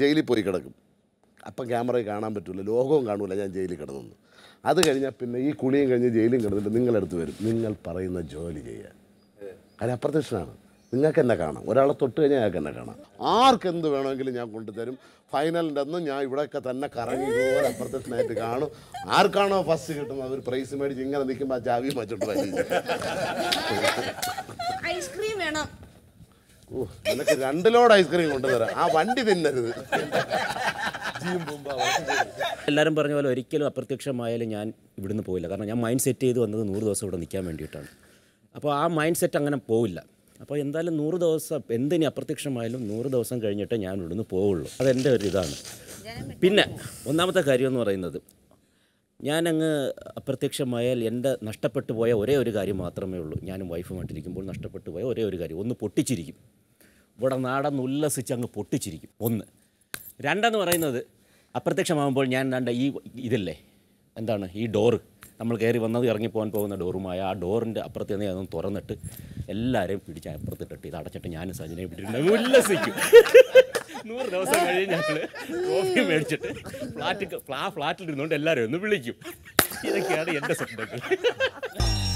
ജയിലിൽ പോയി കിടക്കും അപ്പം ക്യാമറയിൽ കാണാൻ പറ്റില്ല ലോകവും കാണൂല ഞാൻ ജയിലിൽ കിടന്നു അത് കഴിഞ്ഞാൽ പിന്നെ ഈ കുളിയും കഴിഞ്ഞ് ജയിലും കിടന്നിട്ട് നിങ്ങളടുത്ത് വരും നിങ്ങൾ പറയുന്ന ജോലി ചെയ്യാൻ അത് അപ്രത്യക്ഷനാണ് നിങ്ങൾക്ക് എന്നെ കാണാം ഒരാളെ തൊട്ട് കഴിഞ്ഞാൽ ഞങ്ങൾക്ക് എന്നെ കാണാം ആർക്കെന്ത് വേണമെങ്കിലും ഞാൻ കൊണ്ടുതരും ഫൈനലിൻ്റെ അന്ന് ഞാൻ ഇവിടെയൊക്കെ തന്നെ കറങ്ങി ഇതുപോലെ അപ്രത്യക്ഷനായിട്ട് കാണും ആർക്കാണോ ഫസ്റ്റ് കിട്ടുന്നത് അവർ പ്രൈസ് മേടിച്ച് ഇങ്ങനെ നിൽക്കുമ്പോൾ ആ ചാവിയും വെച്ചിട്ട് ഐസ്ക്രീം വേണം നിനക്ക് രണ്ട് ലോഡ് ഐസ്ക്രീം കൊണ്ടുവരാം ആ വണ്ടി തിന്നരുത് എല്ലാവരും പറഞ്ഞ പോലെ ഒരിക്കലും അപ്രത്യക്ഷമായാലും ഞാൻ ഇവിടുന്ന് പോയില്ല കാരണം ഞാൻ മൈൻഡ് സെറ്റ് ചെയ്ത് വന്നത് നൂറ് ദിവസം ഇവിടെ നിൽക്കാൻ വേണ്ടിയിട്ടാണ് അപ്പോൾ ആ മൈൻഡ് സെറ്റ് അങ്ങനെ പോവില്ല അപ്പോൾ എന്തായാലും നൂറ് ദിവസം എന്തിനി അപ്രത്യക്ഷമായാലും നൂറ് ദിവസം കഴിഞ്ഞിട്ടേ ഞാൻ ഇവിടുന്ന് പോവുള്ളൂ അതെൻ്റെ ഒരു ഇതാണ് പിന്നെ ഒന്നാമത്തെ കാര്യം എന്ന് പറയുന്നത് ഞാനങ്ങ് അപ്രത്യക്ഷമായാൽ എൻ്റെ നഷ്ടപ്പെട്ടു പോയ ഒരേ ഒരു കാര്യം മാത്രമേ ഉള്ളൂ ഞാനും വൈഫുമായിട്ടിരിക്കുമ്പോൾ നഷ്ടപ്പെട്ടു പോയ ഒരേ ഒരു കാര്യം ഒന്ന് പൊട്ടിച്ചിരിക്കും ഇവിടെ നാടന്ന് ഉല്ലസിച്ച് അങ്ങ് പൊട്ടിച്ചിരിക്കും ഒന്ന് രണ്ടെന്ന് പറയുന്നത് അപ്രത്യക്ഷമാകുമ്പോൾ ഞാൻ രണ്ട് ഈ ഇതല്ലേ എന്താണ് ഈ ഡോറ് നമ്മൾ കയറി വന്നത് ഇറങ്ങിപ്പോകാൻ പോകുന്ന ഡോറുമായ ആ ഡോറിൻ്റെ അപ്പുറത്ത് നിന്ന് അതൊന്ന് തുറന്നിട്ട് എല്ലാവരെയും പിടിച്ച് അപ്പുറത്തിട്ടിട്ട് ഇത് അടച്ചിട്ട് ഞാനും സജിനെ പിടിച്ചിട്ടുണ്ട് ഉല്ലസിക്കും നൂറ് ദിവസം കഴിഞ്ഞ് ഞങ്ങൾ കോഫി മേടിച്ചിട്ട് ഫ്ലാറ്റ് ആ ഫ്ലാറ്റിലിരുന്നുകൊണ്ട് എല്ലാവരും ഒന്ന് വിളിക്കും ഇതൊക്കെയാണ് എൻ്റെ സ്വന്തങ്ങൾ